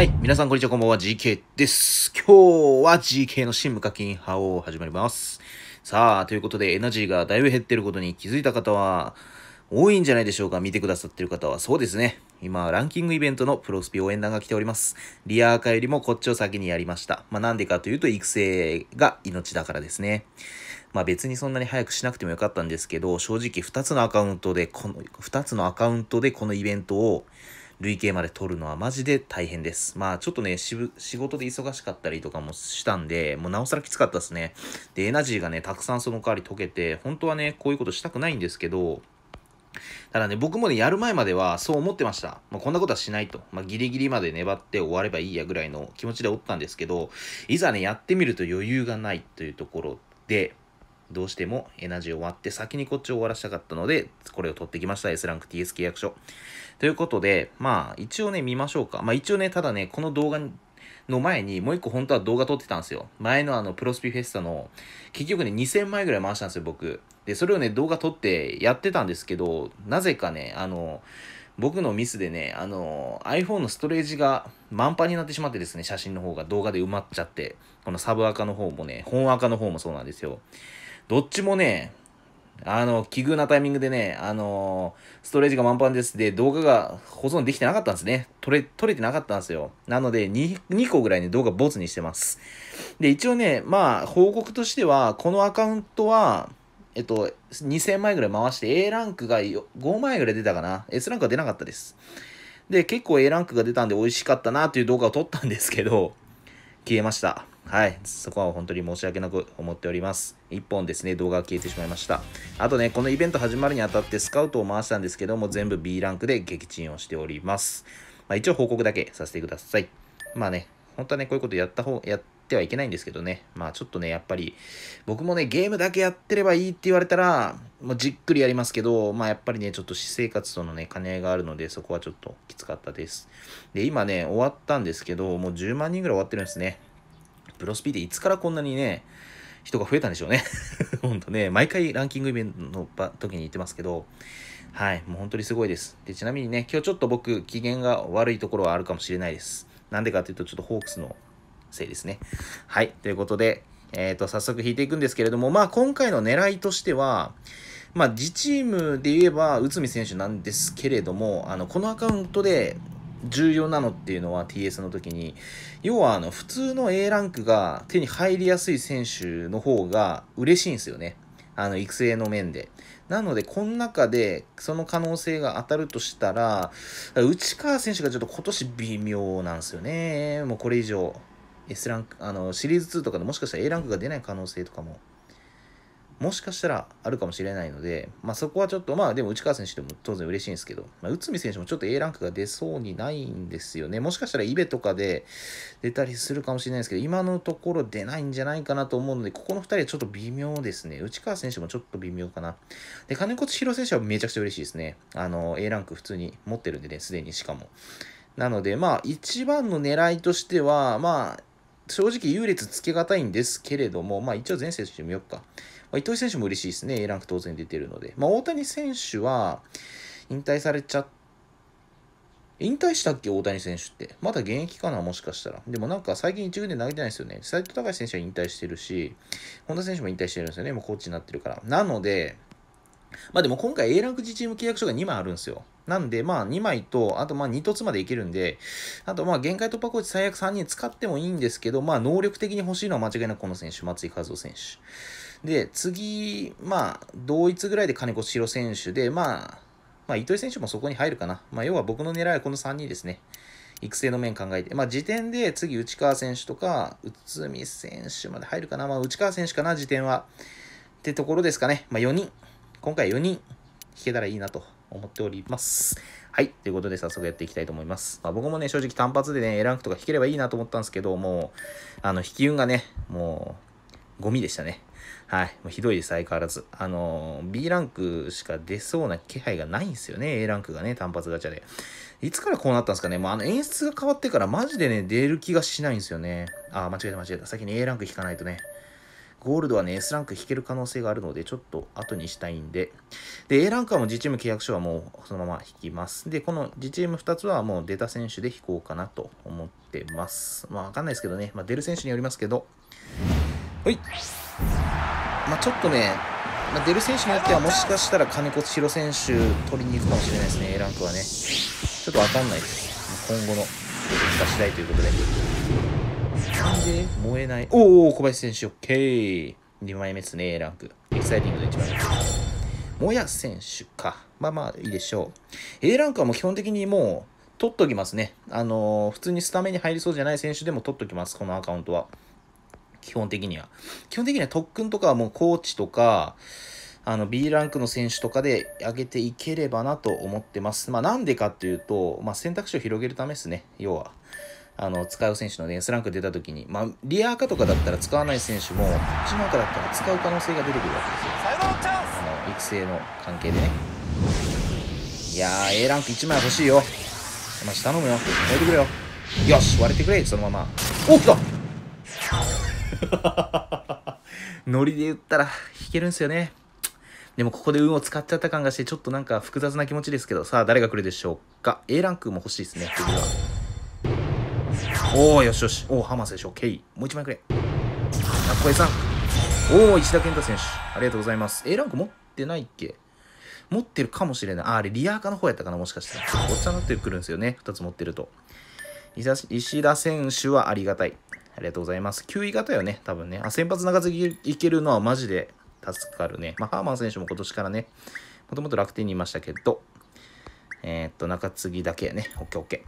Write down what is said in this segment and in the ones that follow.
はい。皆さん、こんにちは。こんばんは。GK です。今日は GK の新無課金派を始まります。さあ、ということで、エナジーがだいぶ減ってることに気づいた方は、多いんじゃないでしょうか。見てくださってる方は。そうですね。今、ランキングイベントのプロスピ応援団が来ております。リアーカよりもこっちを先にやりました。まあ、なんでかというと、育成が命だからですね。まあ、別にそんなに早くしなくてもよかったんですけど、正直2つのアカウントで、この、2つのアカウントでこのイベントを、累計まで取るのはマジで大変です。まあちょっとね、仕事で忙しかったりとかもしたんで、もうなおさらきつかったですね。で、エナジーがね、たくさんその代わり溶けて、本当はね、こういうことしたくないんですけど、ただね、僕もね、やる前まではそう思ってました。まあ、こんなことはしないと。まあ、ギリギリまで粘って終わればいいやぐらいの気持ちでおったんですけど、いざね、やってみると余裕がないというところで、どうしてもエナジー終わって先にこっちを終わらせたかったので、これを取ってきました S ランク TS 契約書。ということで、まあ一応ね見ましょうか。まあ一応ね、ただね、この動画の前にもう一個本当は動画撮ってたんですよ。前のあのプロスピフェスタの結局ね2000枚ぐらい回したんですよ僕。で、それをね動画撮ってやってたんですけど、なぜかね、あの、僕のミスでね、あの、iPhone のストレージが満杯になってしまってですね、写真の方が動画で埋まっちゃって、このサブアカの方もね、本アカの方もそうなんですよ。どっちもね、あの、奇遇なタイミングでね、あのー、ストレージが満帆ですで、動画が保存できてなかったんですね。撮れ、撮れてなかったんですよ。なので2、2個ぐらいね、動画ボツにしてます。で、一応ね、まあ、報告としては、このアカウントは、えっと、2000枚ぐらい回して A ランクが5枚ぐらい出たかな。S ランクは出なかったです。で、結構 A ランクが出たんで美味しかったなという動画を撮ったんですけど、消えました。はい、そこは本当に申し訳なく思っております。1本ですね、動画が消えてしまいました。あとね、このイベント始まるにあたってスカウトを回したんですけども、全部 B ランクで撃沈をしております。まあ、一応報告だけさせてください。まあね、本当はね、こういうことやった方、やってはいけないんですけどね。まあちょっとね、やっぱり、僕もね、ゲームだけやってればいいって言われたら、もうじっくりやりますけど、まあやっぱりね、ちょっと私生活とのね、兼ね合いがあるので、そこはちょっときつかったです。で、今ね、終わったんですけど、もう10万人ぐらい終わってるんですね。プロスピでいつからこんなにね、人が増えたんでしょうね。ほんとね、毎回ランキングイベントの時に言ってますけど、はい、もう本当にすごいです。で、ちなみにね、今日ちょっと僕、機嫌が悪いところはあるかもしれないです。なんでかっていうと、ちょっとホークスのせいですね。はい、ということで、えっ、ー、と、早速引いていくんですけれども、まあ今回の狙いとしては、まあ、自チームで言えば、内海選手なんですけれども、あの、このアカウントで、重要なのっていうのは TS の時に要はあの普通の A ランクが手に入りやすい選手の方が嬉しいんですよねあの育成の面でなのでこの中でその可能性が当たるとしたら内川選手がちょっと今年微妙なんですよねもうこれ以上 S ランクあのシリーズ2とかでもしかしたら A ランクが出ない可能性とかももしかしたらあるかもしれないので、まあ、そこはちょっと、まあでも内川選手でも当然嬉しいんですけど、まあ、内海選手もちょっと A ランクが出そうにないんですよね。もしかしたらイベとかで出たりするかもしれないですけど、今のところ出ないんじゃないかなと思うので、ここの2人はちょっと微妙ですね。内川選手もちょっと微妙かな。で、金子千尋選手はめちゃくちゃ嬉しいですね。あの、A ランク普通に持ってるんでね、すでにしかも。なので、まあ、一番の狙いとしては、まあ、正直優劣つけがたいんですけれども、まあ一応全選手見よっか。まあ、糸井選手も嬉しいですね。A ランク当然出てるので。まあ、大谷選手は、引退されちゃっ引退したっけ大谷選手って。まだ現役かなもしかしたら。でもなんか最近1軍で投げてないですよね。斎藤隆選手は引退してるし、本田選手も引退してるんですよね。もうコーチになってるから。なので、まあでも今回 A ランク自チーム契約書が2枚あるんですよ。なんで、まあ2枚と、あとまあ2凸までいけるんで、あとまあ限界突破コーチ最悪3人使ってもいいんですけど、まあ能力的に欲しいのは間違いなくこの選手、松井和夫選手。で、次、まあ、同一ぐらいで金子千尋選手で、まあ、まあ、糸井選手もそこに入るかな。まあ、要は僕の狙いはこの3人ですね。育成の面考えて。まあ、時点で次、内川選手とか、内海選手まで入るかな。まあ、内川選手かな、時点は。ってところですかね。まあ、4人。今回4人引けたらいいなと思っております。はい。ということで、早速やっていきたいと思います。まあ、僕もね、正直単発でね、A ランクとか引ければいいなと思ったんですけど、もう、あの、引き運がね、もう、ゴミでしたね。はい。もうひどいです、相変わらず。あの、B ランクしか出そうな気配がないんですよね、A ランクがね、単発ガチャで。いつからこうなったんですかね。もうあの演出が変わってからマジでね、出る気がしないんですよね。あ、間違えた間違えた。先に A ランク引かないとね。ゴールドはね、S ランク引ける可能性があるので、ちょっと後にしたいんで。で、A ランクはもう自チーム契約書はもうそのまま引きます。で、この自チーム2つはもう出た選手で引こうかなと思ってます。まあ、わかんないですけどね。まあ、出る選手によりますけど。はい。まあ、ちょっとね、まあ、出る選手によってはもしかしたら金子千尋選手取りに行くかもしれないですね、A ランクはね。ちょっとわかんないです。今後の出し次第ということで。なんで燃えない。おお、小林選手、オッケー。2枚目ですね、A ランク。エキサイティングの1枚目もや選手か。まあまあいいでしょう。A ランクはもう基本的にもう取っときますね。あのー、普通にスタメンに入りそうじゃない選手でも取っときます、このアカウントは。基本的には。基本的には特訓とかはもうコーチとか、あの B ランクの選手とかで上げていければなと思ってます。まあ、なんでかっていうと、まあ、選択肢を広げるためですね、要は。あの使う選手のね、S ランク出た時に、まあ、リアーカとかだったら使わない選手も、1枚かだったら使う可能性が出てくるわけですよ。あの育成の関係でね。いやー、A ランク1枚欲しいよ。まあ頼むよ。割れてくれよ。よし、割れてくれ、そのまま。お、来た ノリで言ったら弾けるんすよね。でもここで運を使っちゃった感がして、ちょっとなんか複雑な気持ちですけど、さあ誰が来るでしょうか。A ランクも欲しいですね。おお、よしよし。おお、浜瀬でしょ。OK。もう1枚くれ。あっこえさん。おお、石田健太選手。ありがとうございます。A ランク持ってないっけ持ってるかもしれない。あ、あれ、リアーカの方やったかな、もしかしたら。茶っちゃになってくるんですよね。2つ持ってると。石田選手はありがたい。ありがとうございます。9位型よね、多分ね。あ、先発中継ぎいけるのはマジで助かるね。まあ、ハーマン選手も今年からね、もともと楽天にいましたけど、えー、っと、中継ぎだけやね。オッケーオッケ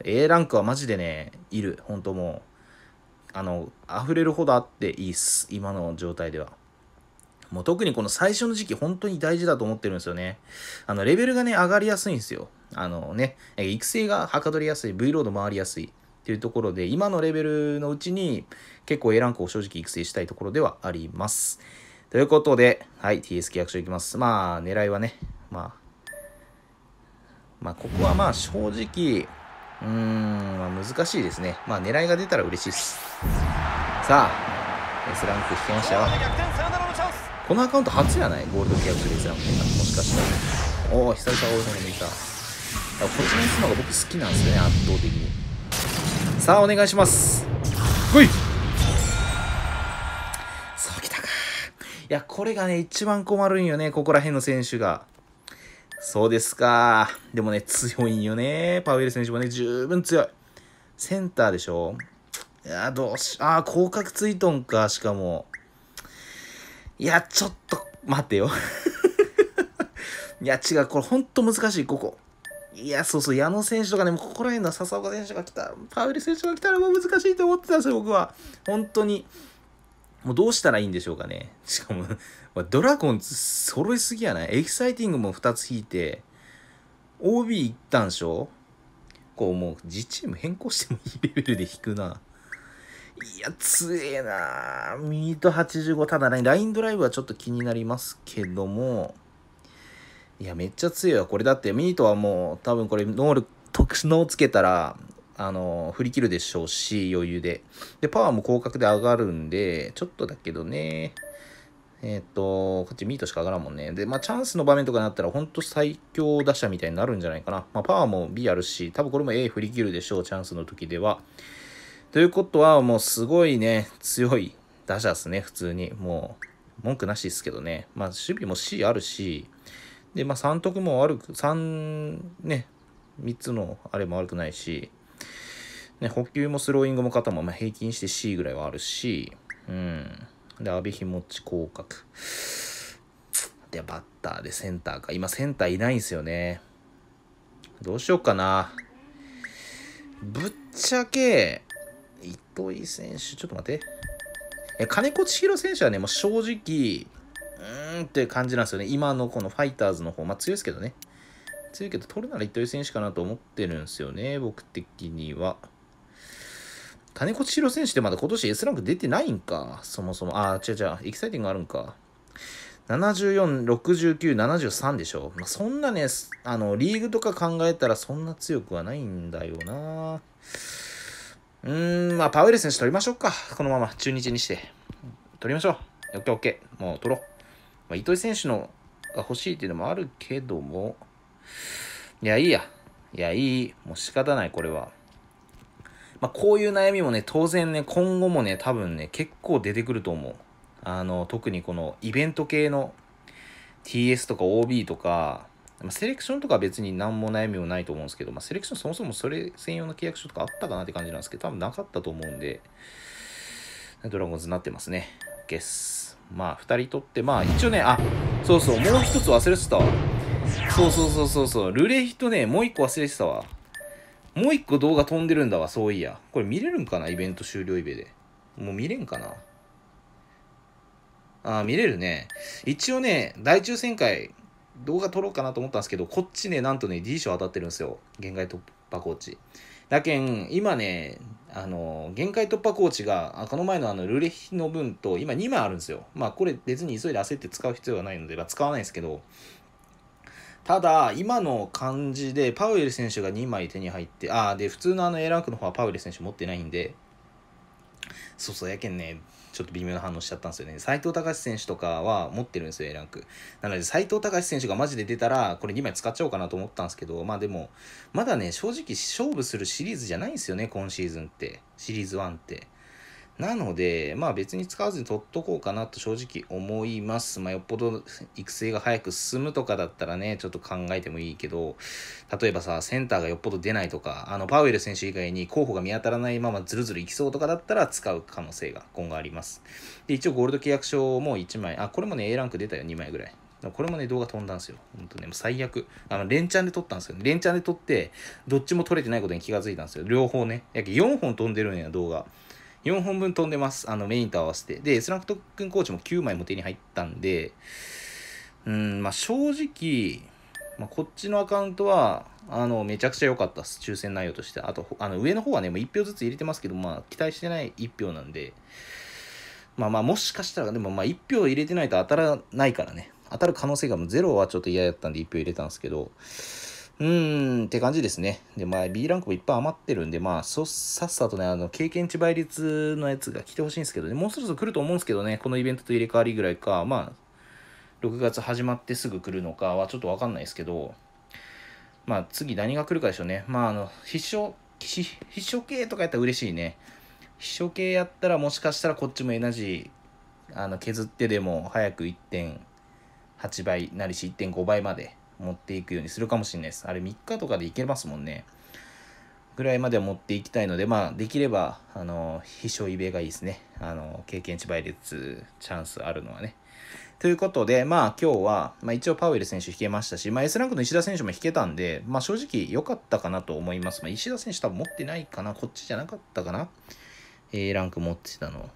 ー。A ランクはマジでね、いる。本当もう、あの、溢れるほどあっていいっす。今の状態では。もう特にこの最初の時期、本当に大事だと思ってるんですよね。あの、レベルがね、上がりやすいんですよ。あのね、育成がはかどりやすい、V ロード回りやすい。ていうところで、今のレベルのうちに結構 A ランクを正直育成したいところではあります。ということで、はい、TS 契約書いきます。まあ、狙いはね、まあ、まあ、ここはまあ正直、うーん、まあ、難しいですね。まあ、狙いが出たら嬉しいです。さあ、S ランク引けましたよ。このアカウント初やないゴールド契約書で S ランク引たもしかしたら。おお、久々大泉が抜いた。こっちの打つのが僕好きなんですよね、圧倒的に。さあお願いしますほいそうきたかいやこれがね一番困るんよねここら辺の選手がそうですかでもね強いんよねパウエル選手もね十分強いセンターでしょいやどうしああ広角ツイートかしかもいやちょっと待ってよ いや違うこれほんと難しいここいや、そうそう、矢野選手とかね、もうここら辺の笹岡選手が来た、パウリ選手が来たらもう難しいと思ってたんですよ、僕は。本当に。もうどうしたらいいんでしょうかね。しかもドラゴンズ揃いすぎやないエキサイティングも2つ引いて、OB 行ったんでしょこうもう、自チーム変更してもいいレベルで引くな。いや、強えなミート85、ただね、ラインドライブはちょっと気になりますけども、いや、めっちゃ強いわ。これだって、ミートはもう、多分これ、能力、特殊能つけたら、あの、振り切るでしょうし、余裕で。で、パワーも広角で上がるんで、ちょっとだけどね。えっ、と、こっちミートしか上がらんもんね。で、まあ、チャンスの場面とかになったら、ほんと最強打者みたいになるんじゃないかな。まあ、パワーも B あるし、多分これも A 振り切るでしょう、チャンスの時では。ということは、もうすごいね、強い打者っすね、普通に。もう、文句なしですけどね。まあ、守備も C あるし、で、まあ、三徳も悪く、三、ね、三つのあれも悪くないし、ね、補給もスローイングも肩も、まあ、平均して C ぐらいはあるし、うん。で、阿部日持ち降格で、バッターでセンターか。今、センターいないんですよね。どうしようかな。ぶっちゃけ、糸井選手、ちょっと待って。え、金子千尋選手はね、もう正直、うーんって感じなんですよね。今のこのファイターズの方、まあ強いですけどね。強いけど、取るなら糸井選手かなと思ってるんですよね、僕的には。金子千尋選手ってまだ今年 S ランク出てないんか、そもそも。ああ、違う違う、エキサイティングあるんか。74、69、73でしょ。まあ、そんなね、あの、リーグとか考えたらそんな強くはないんだよな。うーん、まあ、パウエル選手取りましょうか。このまま中日にして。取りましょう。オッケーオッケー。もう取ろう。まあ、糸井選手のが欲しいっていうのもあるけども、いや、いいや。いや、いい。もう仕方ない、これは。まあ、こういう悩みもね、当然ね、今後もね、多分ね、結構出てくると思う。あの、特にこのイベント系の TS とか OB とか、まあ、セレクションとか別に何も悩みもないと思うんですけど、まあ、セレクションそもそもそれ専用の契約書とかあったかなって感じなんですけど、多分なかったと思うんで、ドラゴンズになってますね。ゲッス。まあ、二人とって、まあ、一応ね、あ、そうそう、もう一つ忘れてたわ。そうそうそうそうそう、ルレヒとね、もう一個忘れてたわ。もう一個動画飛んでるんだわ、そういや。これ見れるんかなイベント終了イベで。もう見れんかなあ、見れるね。一応ね、大抽選会、動画撮ろうかなと思ったんですけど、こっちね、なんとね、D 賞当たってるんですよ。限界突破。破コーチ。だけん、今ね、あの、限界突破コーチが、この前のあの、ルレヒの分と、今2枚あるんですよ。まあ、これ別に急いで焦って使う必要はないので、まあ、使わないですけど、ただ、今の感じで、パウエル選手が2枚手に入って、ああ、で、普通のあの A ランクの方はパウエル選手持ってないんで、そうそう、やけんね、ちょっと微妙な反応しちゃったんですよね。斎藤隆選手とかは持ってるんですよ、A ランク。なので、斎藤隆選手がマジで出たら、これ2枚使っちゃおうかなと思ったんですけど、まあでも、まだね、正直勝負するシリーズじゃないんですよね、今シーズンって。シリーズ1って。なので、まあ別に使わずに取っとこうかなと正直思います。まあよっぽど育成が早く進むとかだったらね、ちょっと考えてもいいけど、例えばさ、センターがよっぽど出ないとか、あの、パウエル選手以外に候補が見当たらないままずるずるいきそうとかだったら使う可能性が今後あります。で、一応ゴールド契約書も1枚、あ、これもね A ランク出たよ、2枚ぐらい。これもね、動画飛んだんですよ。本当ね、もう最悪。あの、連チャンで撮ったんですよ、ね。連チャンで撮って、どっちも撮れてないことに気がついたんですよ。両方ね。け4本飛んでるんや、動画。4本分飛んでます。あの、メインと合わせて。で、スラク特君コーチも9枚も手に入ったんで、うん、まあ、正直、まあ、こっちのアカウントは、あの、めちゃくちゃ良かったです。抽選内容として。あと、あの、上の方はね、もう1票ずつ入れてますけど、まあ、期待してない1票なんで、まあまあ、もしかしたら、でもまあ、1票入れてないと当たらないからね。当たる可能性がもうゼロはちょっと嫌やったんで1票入れたんですけど、うーん、って感じですね。で、まあ、B ランクもいっぱい余ってるんで、まあ、そさっさとね、あの、経験値倍率のやつが来てほしいんですけどね、もうそろそろ来ると思うんですけどね、このイベントと入れ替わりぐらいか、まあ、6月始まってすぐ来るのかはちょっとわかんないですけど、まあ、次何が来るかでしょうね。まあ、あの、必勝、必勝系とかやったら嬉しいね。必勝系やったら、もしかしたらこっちもエナジー、あの、削ってでも、早く1.8倍なりし1.5倍まで。持っていくようにするかもしれないです。あれ3日とかでいけますもんね。ぐらいまでは持っていきたいので、まあ、できれば、あの、秘書イベがいいですね。あの、経験値倍率、チャンスあるのはね。ということで、まあ今日は、まあ一応パウエル選手引けましたし、まあ S ランクの石田選手も引けたんで、まあ正直良かったかなと思います。まあ石田選手多分持ってないかな、こっちじゃなかったかな。A ランク持ってたの。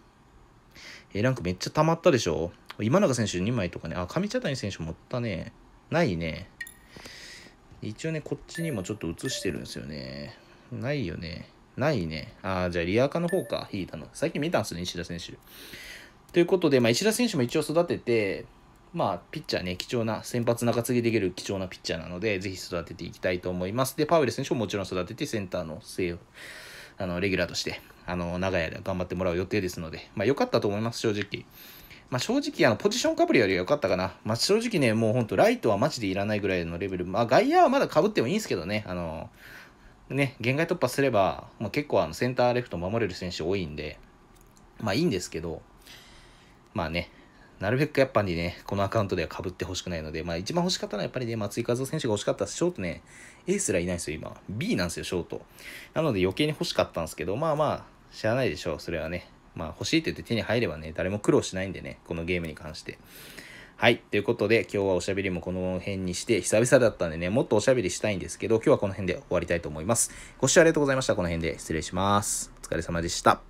A ランクめっちゃ溜まったでしょ今永選手2枚とかね、あ、上茶谷選手持ったね。ないね。一応ね、こっちにもちょっと映してるんですよね。ないよね。ないね。ああ、じゃあリアカの方か、引いたの。最近見たんですね、石田選手。ということで、まあ、石田選手も一応育てて、まあ、ピッチャーね、貴重な、先発中継ぎできる貴重なピッチャーなので、ぜひ育てていきたいと思います。で、パウエル選手ももちろん育てて、センターの末を、あの、レギュラーとして、あの、長屋で頑張ってもらう予定ですので、まあ、良かったと思います、正直。まあ、正直、あの、ポジションかぶりよりは良かったかな。まあ、正直ね、もうほんと、ライトはマジでいらないぐらいのレベル。まあ、外野はまだかぶってもいいんですけどね、あの、ね、限界突破すれば、ま結構あの、センターレフト守れる選手多いんで、まあ、いいんですけど、まあね、なるべくやっぱりね、このアカウントではかぶってほしくないので、まあ、一番欲しかったのはやっぱりね、松井和夫選手が欲しかったショートね、A すらいないんですよ、今。B なんですよ、ショート。なので余計に欲しかったんですけど、まあまあ、知らないでしょう、それはね。まあ欲しいって言って手に入ればね、誰も苦労しないんでね、このゲームに関して。はい。ということで、今日はおしゃべりもこの辺にして、久々だったんでね、もっとおしゃべりしたいんですけど、今日はこの辺で終わりたいと思います。ご視聴ありがとうございました。この辺で失礼します。お疲れ様でした。